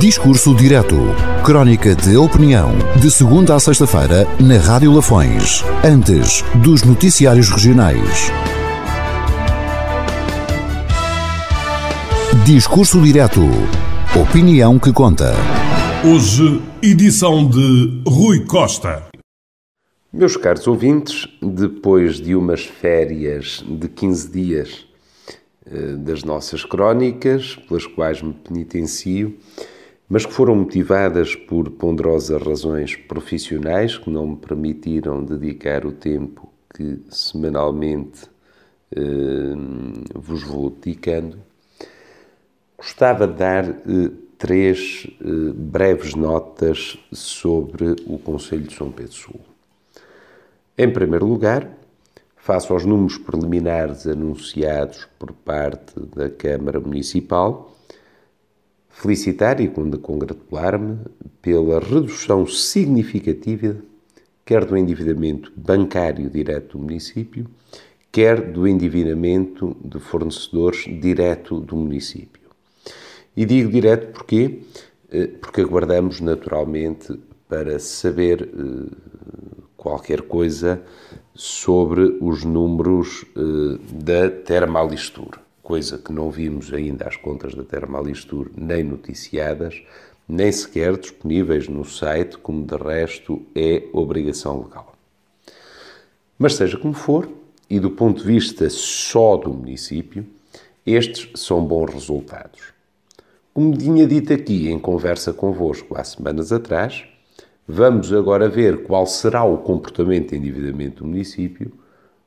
Discurso Direto. Crónica de opinião. De segunda a sexta-feira, na Rádio Lafões. Antes dos noticiários regionais. Discurso Direto. Opinião que conta. Hoje, edição de Rui Costa. Meus caros ouvintes, depois de umas férias de 15 dias eh, das nossas crónicas, pelas quais me penitencio, mas que foram motivadas por ponderosas razões profissionais que não me permitiram dedicar o tempo que semanalmente eh, vos vou dedicando, gostava de dar eh, três eh, breves notas sobre o Conselho de São Pedro Sul. Em primeiro lugar, face aos números preliminares anunciados por parte da Câmara Municipal, felicitar e congratular-me pela redução significativa, quer do endividamento bancário direto do município, quer do endividamento de fornecedores direto do município. E digo direto porquê? Eh, porque aguardamos naturalmente para saber eh, qualquer coisa sobre os números eh, da Termalistura coisa que não vimos ainda às contas da Termalistur nem noticiadas, nem sequer disponíveis no site, como de resto é obrigação legal. Mas seja como for, e do ponto de vista só do município, estes são bons resultados. Como tinha dito aqui em conversa convosco há semanas atrás, vamos agora ver qual será o comportamento de endividamento do município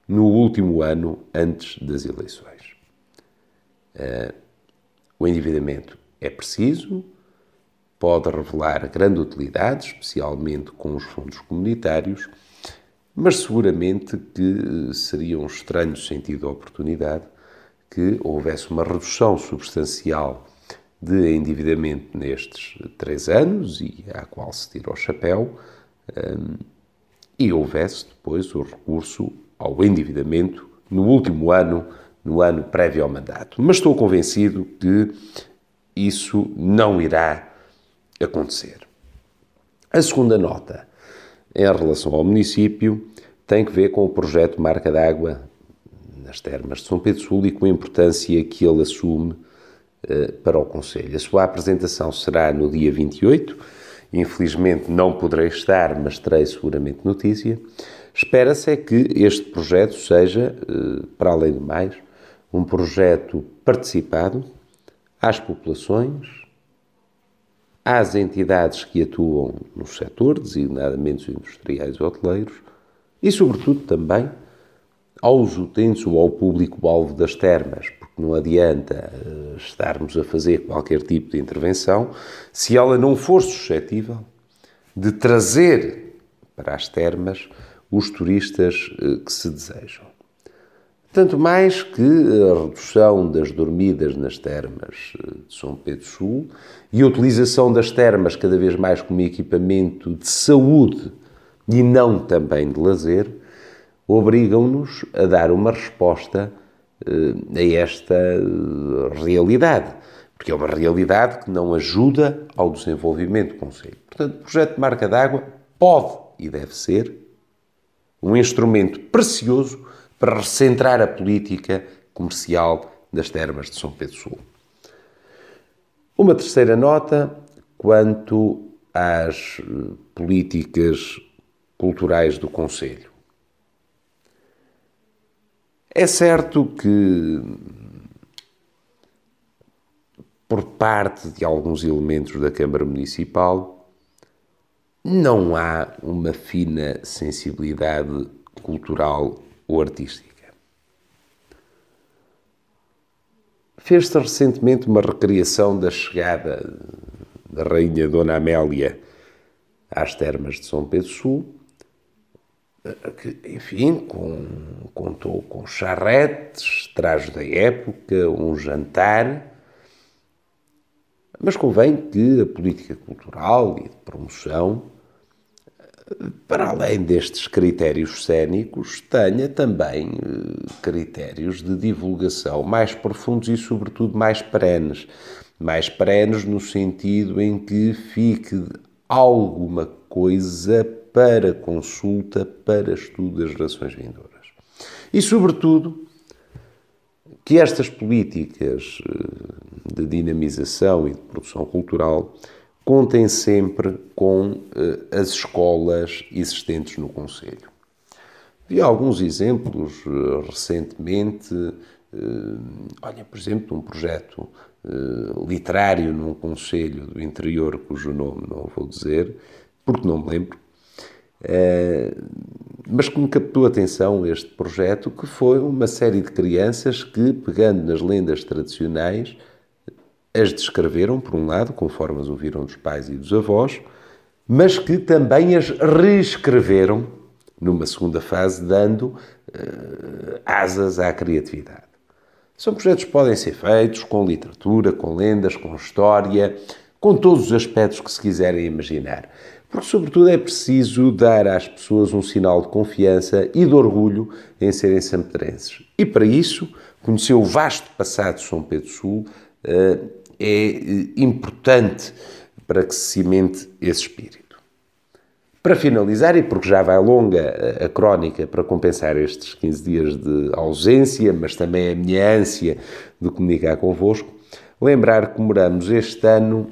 no último ano antes das eleições. Uh, o endividamento é preciso, pode revelar grande utilidade, especialmente com os fundos comunitários, mas seguramente que eh, seria um estranho sentido de oportunidade que houvesse uma redução substancial de endividamento nestes três anos e à qual se tira o chapéu, um, eh, e houvesse depois o recurso ao endividamento no último ano no ano prévio ao mandato. Mas estou convencido que isso não irá acontecer. A segunda nota em relação ao município tem que ver com o projeto Marca d'Água nas termas de São Pedro Sul e com a importância que ele assume uh, para o Conselho. A sua apresentação será no dia 28. Infelizmente não poderei estar, mas terei seguramente notícia. Espera-se é que este projeto seja, eh, para além do mais, um projeto participado às populações, às entidades que atuam no setor, designadamente os industriais e hoteleiros, e, sobretudo, também aos utentes ou ao público-alvo das termas, porque não adianta eh, estarmos a fazer qualquer tipo de intervenção se ela não for suscetível de trazer para as termas os turistas eh, que se desejam. Tanto mais que a redução das dormidas nas termas eh, de São Pedro Sul e a utilização das termas cada vez mais como equipamento de saúde e não também de lazer, obrigam-nos a dar uma resposta eh, a esta eh, realidade, porque é uma realidade que não ajuda ao desenvolvimento do Conselho. Portanto, o projeto de marca d'água pode e deve ser um instrumento precioso para recentrar a política comercial das termas de São Pedro Sul. Uma terceira nota quanto às eh, políticas culturais do Conselho. É certo que, por parte de alguns elementos da Câmara Municipal, não há uma fina sensibilidade cultural ou artística. Fez-se recentemente uma recriação da chegada da Rainha Dona Amélia às termas de São Pedro Sul, eh, que, enfim, com, contou com charretes, trajes da época, um jantar. Mas convém que a política cultural e de promoção para além destes critérios cênicos, tenha também eh, critérios de divulgação mais profundos e, sobretudo, mais perenes. Mais perenes no sentido em que fique alguma coisa para consulta, para estudo das gerações vindouras. E, sobretudo, que estas políticas eh, de dinamização e de produção cultural contem sempre com uh, as escolas existentes no Conselho. Vi alguns exemplos uh, recentemente, uh, olha, por exemplo, um projeto literário num Conselho do interior, cujo nome não vou dizer, porque não me lembro, mas que me captou a atenção este projeto, que foi uma série de crianças que, pegando nas lendas tradicionais, as descreveram, por um lado, conforme as ouviram dos pais e dos avós, mas que também as reescreveram numa segunda fase, dando uh, asas à criatividade. São projetos que podem ser feitos com literatura, com lendas, com história, com todos os aspectos que se quiserem imaginar. Porque, sobretudo, é preciso dar às pessoas um sinal de confiança e de orgulho em serem sampedrenses. E, para isso, conheceu o vasto passado de São Pedro Sul, eh, é, é importante para que se cimente esse espírito. Para finalizar, e porque já vai longa a crónica para compensar estes 15 dias de ausência, mas também a minha ânsia de comunicar convosco, lembrar que comemoramos este ano,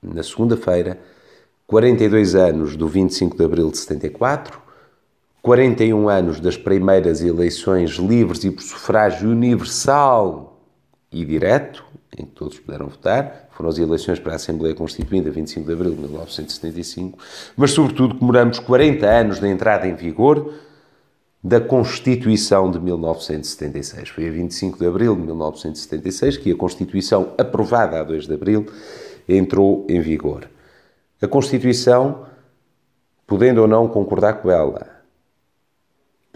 na segunda-feira, 42 anos do 25 de abril de 74, 41 anos das primeiras eleições livres e por sufrágio universal e direto, em que todos puderam votar, foram as eleições para a Assembleia Constituinte, 25 de abril de 1975, mas sobretudo comemoramos 40 anos da entrada em vigor da Constituição de 1976. Foi a 25 de abril de 1976 que a Constituição, aprovada a 2 de abril, entrou em vigor. A Constituição, podendo ou não concordar com ela,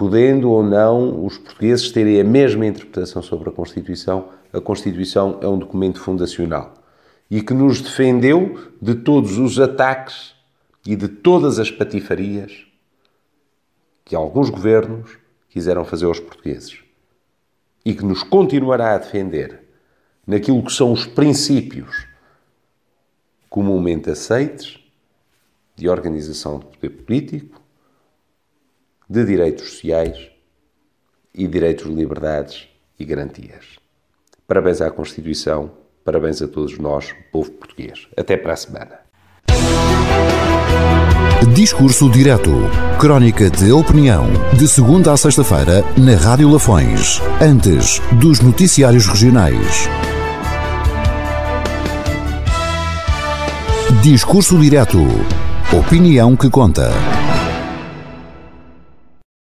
podendo ou não os portugueses terem a mesma interpretação sobre a Constituição, a Constituição é um documento fundacional e que nos defendeu de todos os ataques e de todas as patifarias que alguns governos quiseram fazer aos portugueses e que nos continuará a defender naquilo que são os princípios comumente aceites de organização do poder político, de direitos sociais e direitos, liberdades e garantias. Parabéns à Constituição, parabéns a todos nós, povo português. Até para a semana. Discurso Direto. Crónica de opinião. De segunda a sexta-feira, na Rádio Lafões. Antes dos noticiários regionais. Discurso Direto. Opinião que conta.